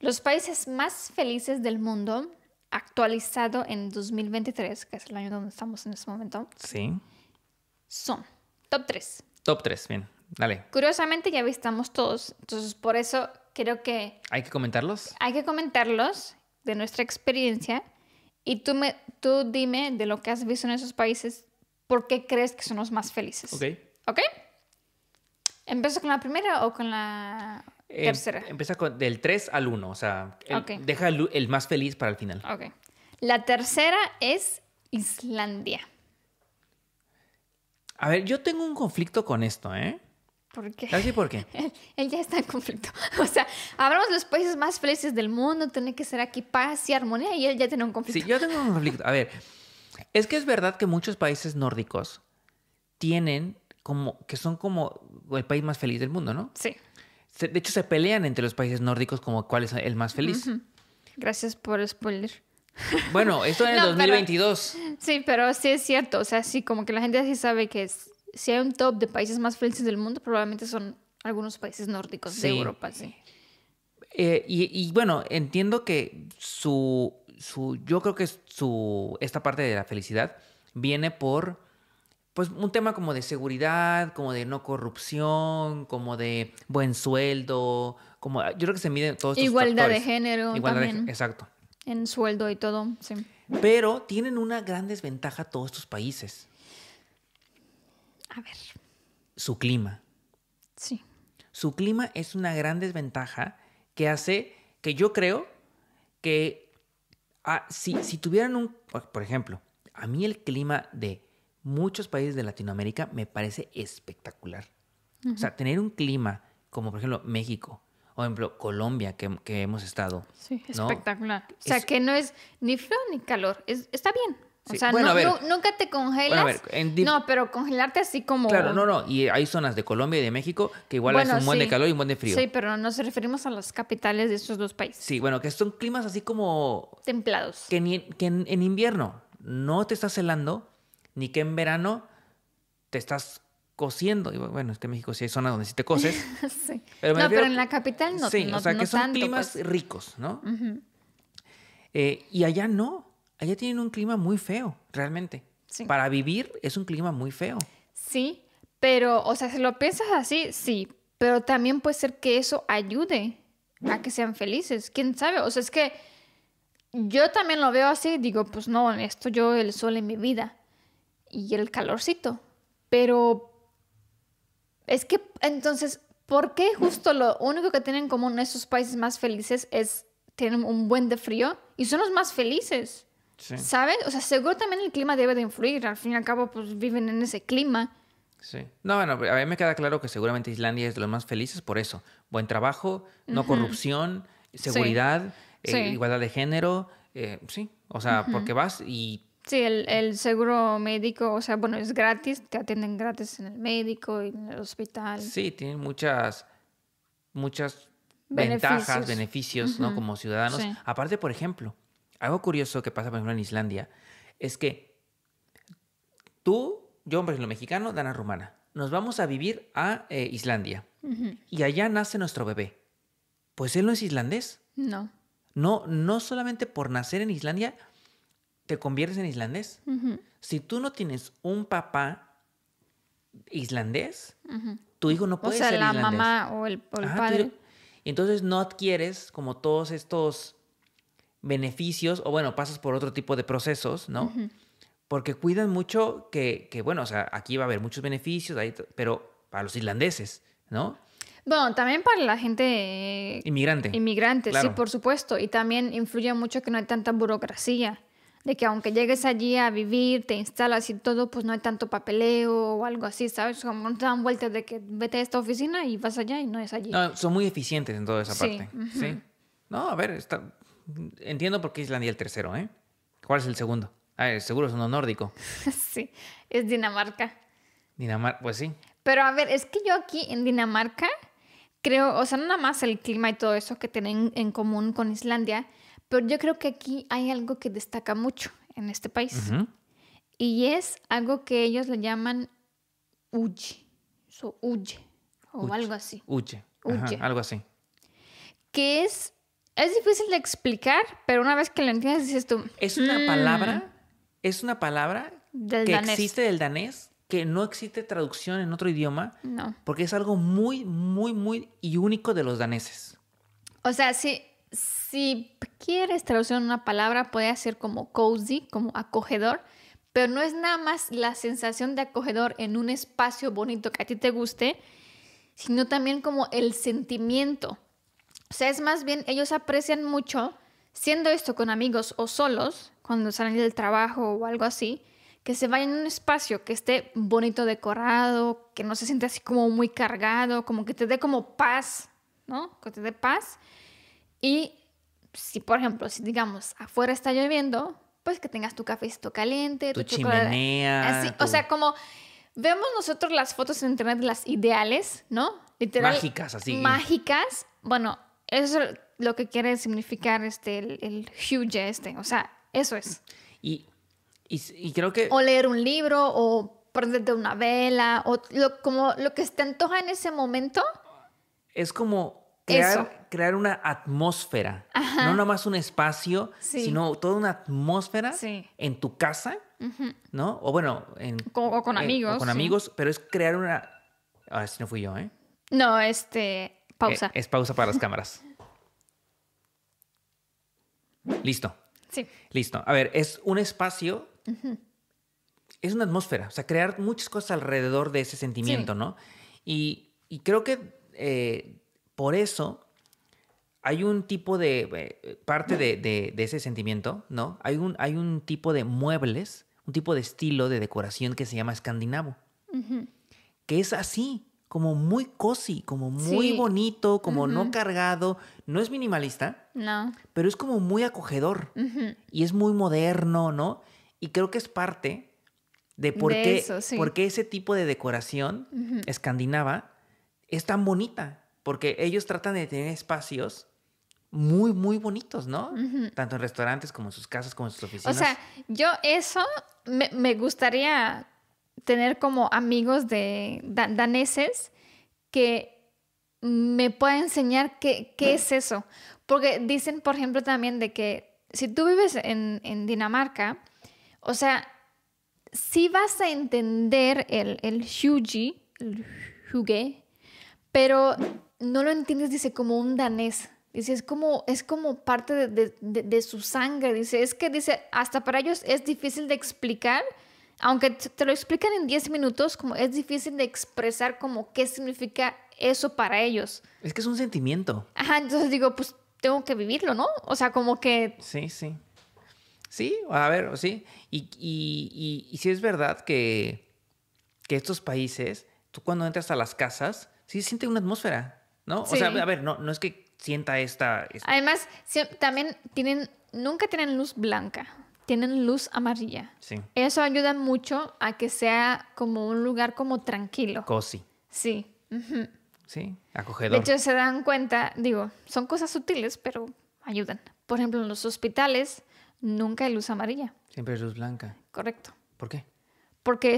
Los países más felices del mundo, actualizado en 2023, que es el año donde estamos en este momento. Sí. Son top 3. Top 3, bien. Dale. Curiosamente ya visitamos todos, entonces por eso creo que... Hay que comentarlos. Hay que comentarlos de nuestra experiencia y tú, me, tú dime de lo que has visto en esos países, ¿por qué crees que son los más felices? Ok. ¿Ok? ¿Empiezo con la primera o con la...? Em, tercera. Empieza con del 3 al 1, o sea, deja el, más feliz para el final. La tercera es Islandia. A ver, yo tengo un conflicto con esto, ¿eh? ¿Por qué? por qué? él, ya está en conflicto. O sea, hablamos de los países más felices del mundo, tiene que ser aquí paz y armonía, y él ya tiene un conflicto. Sí, yo tengo un conflicto. A ver, es que es verdad que muchos países nórdicos tienen como, que son como el país más feliz del mundo, ¿no? Sí de hecho, se pelean entre los países nórdicos como cuál es el más feliz. Gracias por el spoiler. Bueno, esto en el 2022. sí, pero sí es cierto. O sea, sí, como que la gente sí sabe que si hay un top de países más felices del mundo, probablemente son algunos países nórdicos de Europa, sí. Eh, y, bueno, entiendo que su, su. Yo creo que su, esta parte de la felicidad viene por pues un tema como de seguridad, como de no corrupción, como de buen sueldo, como ah, yo creo que se miden todos estos igualdad de género también. exacto. En sueldo y todo, sí. Pero tienen una gran desventaja todos estos países. A ver. Su clima. Sí. Su clima es una gran desventaja que hace que yo creo que ah, si, si tuvieran un, por ejemplo, a mí el clima de muchos países de Latinoamérica me parece espectacular. O sea, tener un clima como por ejemplo México, o ejemplo Colombia que, que hemos estado. Sí, espectacular. O sea, que no es ni frío ni calor, es, está bien. O sea, no, nunca te congelas. ver, No, pero congelarte así como. Claro, no, no. Y hay zonas de Colombia y de México que igual es un buen de calor y un buen de frío. Sí, pero nos referimos a las capitales de estos dos países. Sí, bueno, que son climas así como. Templados. Que, ni, que en, en invierno no te estás helando, ni que en verano te estás cosiendo. bueno, es que México sí hay zonas donde sí te coses. no, pero en la capital no. Sí, o sea, que son climas pues. ricos, ¿no? Eh, y allá no. Allá tienen un clima muy feo, realmente. Para vivir es un clima muy feo. Sí, pero, o sea, si lo piensas así, sí. Pero también puede ser que eso ayude a que sean felices. ¿Quién sabe? O sea, es que yo también lo veo así. Digo, pues no, esto yo el sol en mi vida y el calorcito. Pero es que entonces, ¿por qué justo lo único que tienen en común esos países más felices es tener un buen de frío y son los más felices? Saben? O sea, seguro también el clima debe de influir. Al fin y al cabo, pues viven en ese clima. Sí. No, bueno, a mí me queda claro que seguramente Islandia es de los más felices por eso. Buen trabajo, no corrupción, seguridad, eh, igualdad de género. Eh, sí, o sea, porque vas y Sí, el, seguro médico, o sea, bueno, es gratis, te atienden gratis en el médico y en el hospital. Sí, tienen muchas, muchas ventajas, beneficios, ¿no? Como ciudadanos. Aparte, por ejemplo, algo curioso que pasa, por ejemplo, en Islandia, es que tú, yo, hombre lo mexicano, Dana Rumana, nos vamos a vivir a eh, Islandia y allá nace nuestro bebé. Pues él no es islandés. No. No, no solamente por nacer en Islandia, te conviertes en islandés. Si tú no tienes un papá islandés, tu hijo no puede ser islandés. O sea, la mamá o el, padre. Y entonces no adquieres como todos estos beneficios o bueno, pasas por otro tipo de procesos, ¿no? Porque cuidan mucho que, que, bueno, o sea, aquí va a haber muchos beneficios, ahí, pero para los islandeses, ¿no? Bueno, también para la gente... Inmigrante. Inmigrante, sí, por supuesto. Y también influye mucho que no hay tanta burocracia de que aunque llegues allí a vivir, te instalas y todo, pues no hay tanto papeleo o algo así, ¿sabes? Como no te dan vueltas de que vete a esta oficina y vas allá y no es allí. No, son muy eficientes en toda esa parte. Sí. No, a ver, entiendo por qué Islandia el tercero, ¿eh? ¿Cuál es el segundo? A ah, seguro es uno nórdico. sí, es Dinamarca. Dinamarca, pues sí. Pero a ver, es que yo aquí en Dinamarca creo, o sea, no nada más el clima y todo eso que tienen en común con Islandia, pero yo creo que aquí hay algo que destaca mucho en este país. Y es algo que ellos le llaman huye. O algo así. Huye. algo así. Que es. Es difícil de explicar, pero una vez que lo entiendes dices tú. Es una mm". palabra. Es una palabra del que existe del danés que no existe traducción en otro idioma. No. Porque es algo muy, muy, muy y único de los daneses. O sea, sí. Si quieres traducir una palabra, puede ser como cozy, como acogedor, pero no es nada más la sensación de acogedor en un espacio bonito que a ti te guste, sino también como el sentimiento. O sea, es más bien, ellos aprecian mucho, siendo esto con amigos o solos, cuando salen del trabajo o algo así, que se vayan a un espacio que esté bonito decorado, que no se siente así como muy cargado, como que te dé como paz, ¿no? Que te dé paz. Y si por ejemplo, si digamos afuera está lloviendo, pues que tengas tu cafecito caliente, tu, chimenea. O sea, como vemos nosotros las fotos en internet, las ideales, ¿no? Mágicas, así. Mágicas. Bueno, eso es lo que quiere significar este, el, huge este. O sea, eso es. Y, y, creo que... O leer un libro, o prenderte una vela, o como lo que te antoja en ese momento. Es como crear, una atmósfera, no nomás un espacio, sino toda una atmósfera en tu casa, ¿no? O bueno, con, o con eh, amigos. con amigos, pero es crear una... Ahora si no fui yo, ¿eh? No, este, pausa. Eh, es pausa para las cámaras. Listo. Sí. Listo. A ver, es un espacio, es una atmósfera, o sea, crear muchas cosas alrededor de ese sentimiento, ¿no? Y, creo que eh, por eso hay un tipo de, eh, parte de, ese sentimiento, ¿no? Hay un, hay un tipo de muebles, un tipo de estilo de decoración que se llama escandinavo, que es así, como muy cozy, como muy bonito, como no cargado. No es minimalista, no. pero es como muy acogedor y es muy moderno, ¿no? Y creo que es parte de por, qué, ese tipo de decoración escandinava es tan bonita porque ellos tratan de tener espacios muy, muy bonitos, ¿no? Tanto en restaurantes como en sus casas, como en sus oficinas. O sea, yo eso me, gustaría tener como amigos de daneses que me puedan enseñar qué, qué es eso. Porque dicen, por ejemplo, también de que si tú vives en, Dinamarca, o sea, sí vas a entender el, el el huge, pero no lo entiendes, dice, como un danés. Dice, es como, es como parte de, su sangre. Dice, es que dice, hasta para ellos es difícil de explicar. Aunque te lo explican en 10 minutos, como es difícil de expresar como qué significa eso para ellos. Es que es un sentimiento. Ajá, entonces digo, pues tengo que vivirlo, ¿no? O sea, como que... Sí, sí. Sí, a ver, sí. Y, y, sí es verdad que, que estos países, tú cuando entras a las casas, sí siente una atmósfera. ¿no? O sea, a ver, no, no es que sienta esta, Además, también tienen, nunca tienen luz blanca, tienen luz amarilla. Sí. Eso ayuda mucho a que sea como un lugar como tranquilo. Cosy. Sí. Sí, acogedor. De hecho, se dan cuenta, digo, son cosas sutiles, pero ayudan. Por ejemplo, en los hospitales nunca hay luz amarilla. Siempre hay luz blanca. Correcto. ¿Por qué? Porque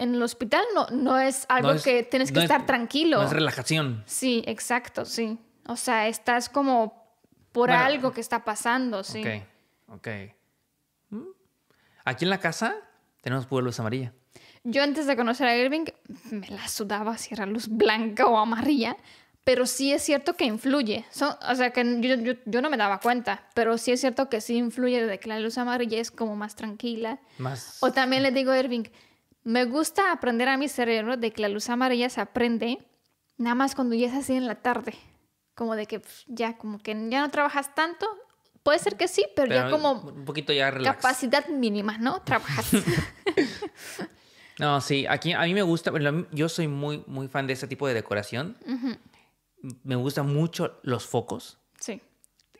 en el hospital no, no es algo que tienes que estar tranquilo. No es relajación. Sí, exacto, sí. O sea, estás como por algo que está pasando, sí. Ok, ok. Mm. Aquí en la casa tenemos pura luz amarilla. Yo antes de conocer a Irving me la sudaba si era luz blanca o amarilla, pero sí es cierto que influye. o sea, que yo, yo, no me daba cuenta, pero sí es cierto que sí influye de que la luz amarilla es como más tranquila. Más... O también le digo a Irving, me gusta aprender a mi cerebro de que la luz amarilla se aprende nada más cuando ya es así en la tarde. Como de que pues, ya, como que ya no trabajas tanto. Puede ser que sí, pero, ya como... Un poquito ya Capacidad mínima, ¿no? Trabajas. no, sí. Aquí a mí me gusta... Yo soy muy, muy fan de ese tipo de decoración. Me gustan mucho los focos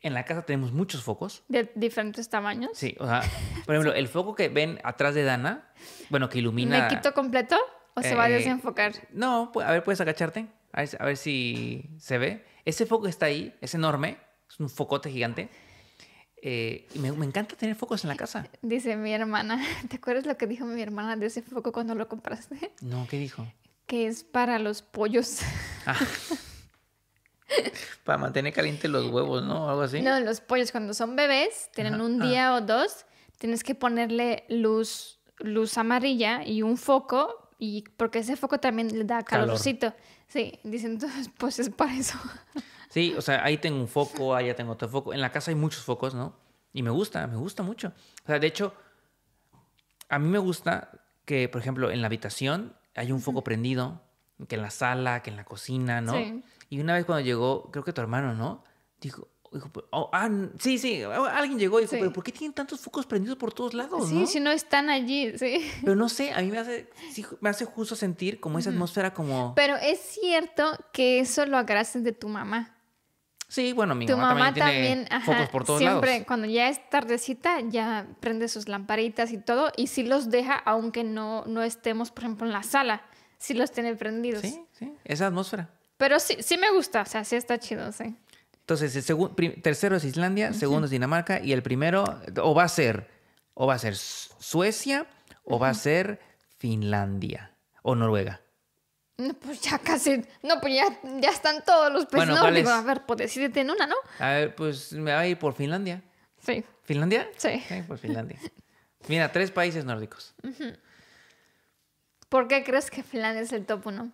en la casa tenemos muchos focos. ¿De diferentes tamaños? Sí, o sea, por ejemplo, el foco que ven atrás de Dana, bueno, que ilumina... ¿Me quito completo o se va a eh, desenfocar? No, a ver, puedes agacharte, a ver, si se ve. Ese foco está ahí, es enorme, es un focote gigante. Eh, y me, encanta tener focos en la casa. Dice mi hermana, ¿te acuerdas lo que dijo mi hermana de ese foco cuando lo compraste? No, ¿qué dijo? Que es para los pollos. Ah. Para mantener calientes los huevos, ¿no? Algo así. No, los pollos cuando son bebés, tienen un día o dos, tienes que ponerle luz, luz amarilla y un foco, y porque ese foco también le da calorcito. Sí, dicen, entonces, pues es para eso. Sí, o sea, ahí tengo un foco, allá tengo otro foco. En la casa hay muchos focos, ¿no? Y me gusta, me gusta mucho. O sea, de hecho, a mí me gusta que, por ejemplo, en la habitación hay un foco prendido que en la sala, que en la cocina, ¿no? Y una vez cuando llegó, creo que tu hermano, ¿no? Dijo, dijo oh, ah, sí, sí, oh, alguien llegó y dijo, pero ¿por qué tienen tantos focos prendidos por todos lados? Sí, si no están allí, sí. Pero no sé, a mí me hace, me hace justo sentir como esa atmósfera como... Pero es cierto que eso lo agarraste de tu mamá. Sí, bueno, mi tu mamá, también, tiene focos por todos lados. Siempre, cuando ya es tardecita, ya prende sus lamparitas y todo, y sí los deja, aunque no, no estemos, por ejemplo, en la sala si los tiene prendidos. Sí, sí, esa atmósfera. Pero sí, sí me gusta, o sea, sí está chido, sí. Entonces, el tercero es Islandia, segundo es Dinamarca y el primero o va a ser o va a ser Suecia o va a ser Finlandia o Noruega. No, pues ya casi. No, pues ya, ya están todos los países nórdicos. A ver, pues decídete en una, ¿no? A ver, pues me va a ir por Finlandia. Sí. ¿Finlandia? Sí. sí por Finlandia. Mira, tres países nórdicos. ¿Por qué crees que Finlandia es el top 1?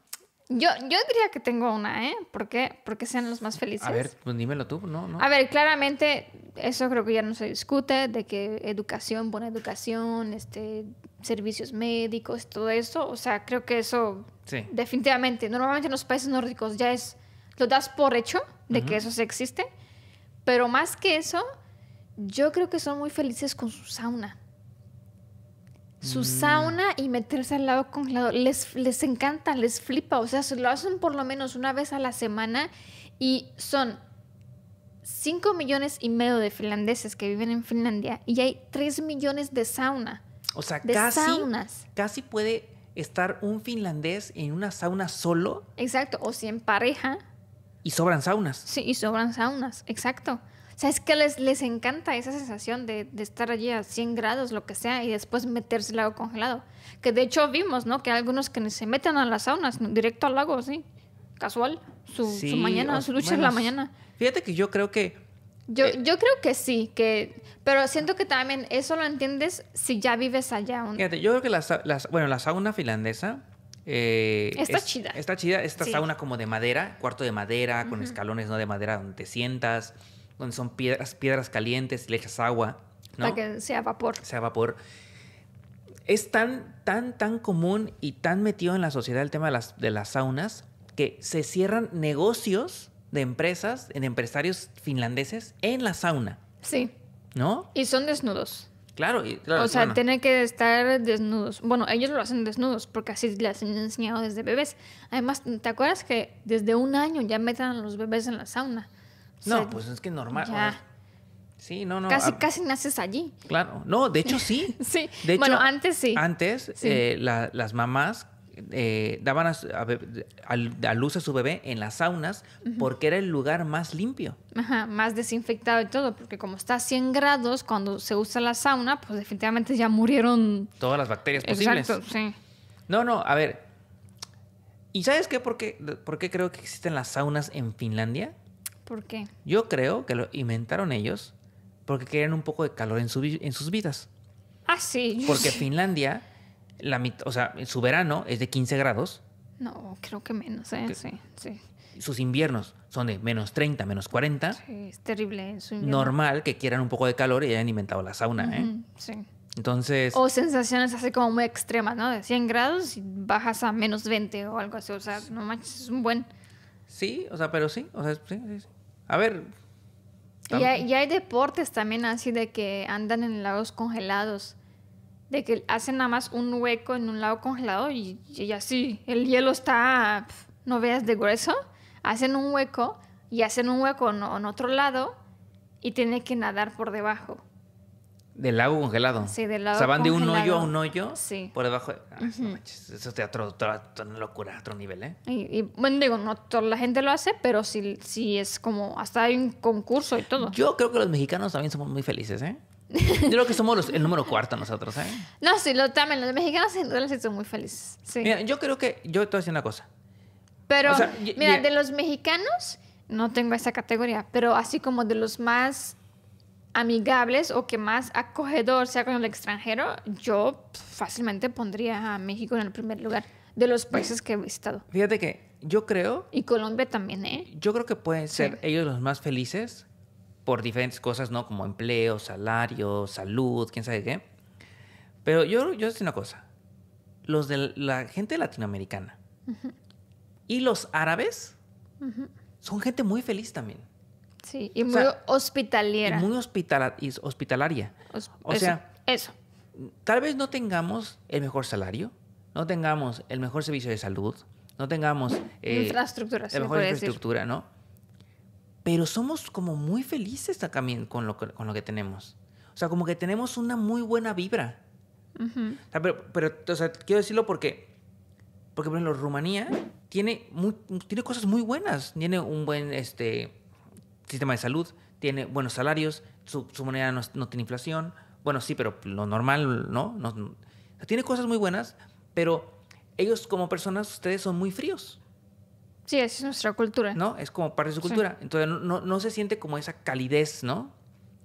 Yo, yo diría que tengo una, ¿eh? ¿Por qué? Porque sean los más felices. A ver, pues dímelo tú, ¿no? no. A ver, claramente, eso creo que ya no se discute, de que educación, buena educación, este, servicios médicos, todo eso. O sea, creo que eso, definitivamente, normalmente en los países nórdicos ya es, lo das por hecho de que eso existe. Pero más que eso, yo creo que son muy felices con su sauna su mm. sauna y meterse al lado congelado. Les, les encanta, les flipa. O sea, se lo hacen por lo menos una vez a la semana y son 5 millones y medio de finlandeses que viven en Finlandia y hay 3 millones de sauna. O sea, casi, casi puede estar un finlandés en una sauna solo. Exacto, o si en pareja. Y sobran saunas. Sí, y sobran saunas, exacto sea, es que les, encanta esa sensación de, estar allí a 100 grados, lo que sea, y después meterse el lago congelado. Que de hecho vimos, ¿no? Que algunos que se meten a las saunas, directo al lago, sí. Casual. Su, mañana, su lucha en la mañana. Fíjate que yo creo que... Yo, eh, yo creo que sí, que... Pero siento que también eso lo entiendes si ya vives allá. Fíjate, yo creo que la, las, bueno, la sauna finlandesa... Eh, está chida. Está chida. Esta sauna como de madera, cuarto de madera, con escalones no de madera donde te sientas donde son piedras, piedras calientes, le agua. Para que sea vapor. Sea vapor. Es tan, tan, tan común y tan metido en la sociedad el tema de las, de las saunas que se cierran negocios de empresas, en empresarios finlandeses, en la sauna. Sí. ¿No? Y son desnudos. Claro, y, claro, O sea, tienen que estar desnudos. Bueno, ellos lo hacen desnudos porque así les han enseñado desde bebés. Además, ¿te acuerdas que desde un año ya metan a los bebés en la sauna? No, pues es que normal. Sí, no, no. Casi, casi naces allí. Claro. No, de hecho sí. sí. bueno, antes sí. Antes eh, las mamás eh, daban a, luz a su bebé en las saunas porque era el lugar más limpio. Ajá, más desinfectado y todo, porque como está a 100 grados, cuando se usa la sauna, pues definitivamente ya murieron. Todas las bacterias posibles. sí. No, no, a ver. ¿Y sabes qué? ¿Por qué, por qué creo que existen las saunas en Finlandia? ¿Por qué? Yo creo que lo inventaron ellos porque querían un poco de calor en, su, en sus vidas. Ah, sí. Porque Finlandia, la o sea, su verano es de 15 grados. No, creo que menos, ¿eh? sí, sí. Sus inviernos son de menos 30, menos 40. Sí, es terrible. En normal que quieran un poco de calor y hayan inventado la sauna, ¿eh? Sí. Entonces. O sensaciones así como muy extremas, ¿no? De 100 grados y bajas a menos 20 o algo así. O sea, no manches, es un buen. Sí, o sea, pero sí. O sea, sí, sí, sí. A ver. Y hay, deportes también así de que andan en lagos congelados. De que hacen nada más un hueco en un lago congelado y, así el hielo está, no veas de grueso. Hacen un hueco y hacen un hueco en, en otro lado y tiene que nadar por debajo. Del lago congelado. Sí, del O sea, van de un hoyo a un hoyo sí. por debajo. De... Ah, eso es otra, locura, otro nivel, ¿eh? Y, bueno, digo, no toda la gente lo hace, pero sí, sí es como. Hasta hay un concurso y todo. Yo creo que los mexicanos también somos muy felices, ¿eh? Yo creo que somos el número cuarto nosotros, ¿eh? No, sí, lo, también los mexicanos en son muy felices. Sí. Mira, yo creo que yo te voy una cosa. Pero, mira, de los mexicanos no tengo esa categoría, pero así como de los más amigables o que más acogedor sea con el extranjero, yo fácilmente pondría a México en el primer lugar de los países que he visitado. Fíjate que yo creo... Y Colombia también, ¿eh? Yo creo que pueden ser ellos los más felices por diferentes cosas, ¿no? Como empleo, salario, salud, quién sabe qué. Pero yo, yo sé una cosa. Los de la gente latinoamericana y los árabes son gente muy feliz también. Sí, y muy o hospitalera. Y muy hospitalaria. o sea, eso. Tal vez no tengamos el mejor salario, no tengamos el mejor servicio de salud, no tengamos eh, infraestructura, la mejor infraestructura, ¿no? Pero somos como muy felices también con lo, con lo que tenemos. O sea, como que tenemos una muy buena vibra. pero, o sea, quiero decirlo porque, porque por ejemplo, Rumanía tiene, muy, tiene cosas muy buenas. Tiene un buen, este, sistema de salud, tiene buenos salarios, su, su moneda no, tiene inflación. Bueno, sí, pero lo normal, ¿no? no, tiene cosas muy buenas, pero ellos como personas, ustedes son muy fríos. Sí, esa es nuestra cultura. ¿No? Es como parte de su cultura. Entonces no, no, se siente como esa calidez, ¿no?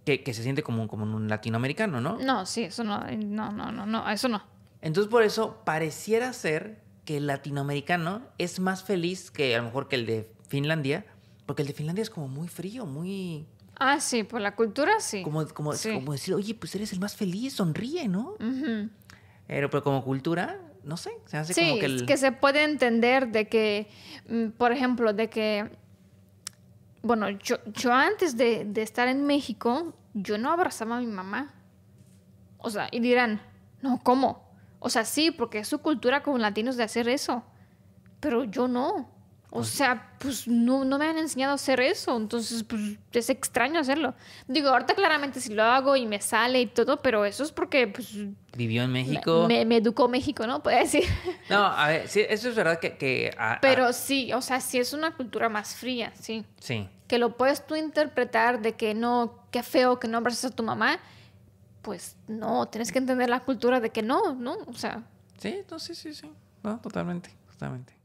Que, que se siente como, como un latinoamericano, ¿no? No, sí, eso no, no, no, no, no, eso no. Entonces por eso pareciera ser que el latinoamericano es más feliz que a lo mejor que el de Finlandia porque el de Finlandia es como muy frío, muy... Ah, sí, por la cultura sí. Como, como, decir, oye, pues eres el más feliz, sonríe, ¿no? pero, pero como cultura, no sé, se hace sí, como que... que se puede entender de que, mm, por ejemplo, de que... Bueno, yo, yo antes de, de estar en México, yo no abrazaba a mi mamá. O sea, y dirán, no, ¿cómo? O sea, sí, porque es su cultura como latinos de hacer eso. Pero yo no. O sea, pues no, me han enseñado a hacer eso, entonces pues es extraño hacerlo. Digo, ahorita claramente si lo hago y me sale y todo, pero eso es porque pues... Vivió en México. Me, educó México, ¿no? Puede decir. No, a ver, sí, eso es verdad que... pero sí, o sea, Si es una cultura más fría, sí. Sí. Que lo puedes tú interpretar de que no, qué feo que no abrazas a tu mamá, pues no, tienes que entender la cultura de que no, ¿no? O sea... Sí, no, sí, sí, sí. No, totalmente, totalmente.